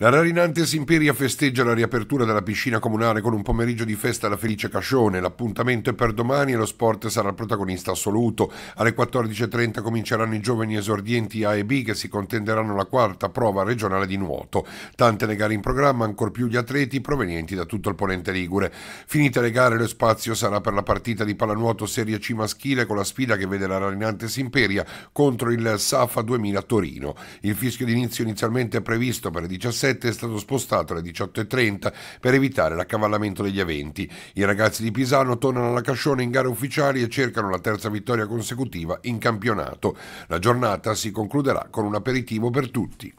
La Rarinantes Imperia festeggia la riapertura della piscina comunale con un pomeriggio di festa alla Felice Cascione. L'appuntamento è per domani e lo sport sarà il protagonista assoluto. Alle 14.30 cominceranno i giovani esordienti A e B che si contenderanno la quarta prova regionale di nuoto. Tante le gare in programma, ancor più gli atleti provenienti da tutto il ponente Ligure. Finite le gare, lo spazio sarà per la partita di pallanuoto Serie C maschile con la sfida che vede la Rarinantes Imperia contro il Safa 2000 Torino. Il fischio d'inizio inizialmente è previsto per le 17 7 è stato spostato alle 18.30 per evitare l'accavallamento degli eventi. I ragazzi di Pisano tornano alla Cascione in gare ufficiali e cercano la terza vittoria consecutiva in campionato. La giornata si concluderà con un aperitivo per tutti.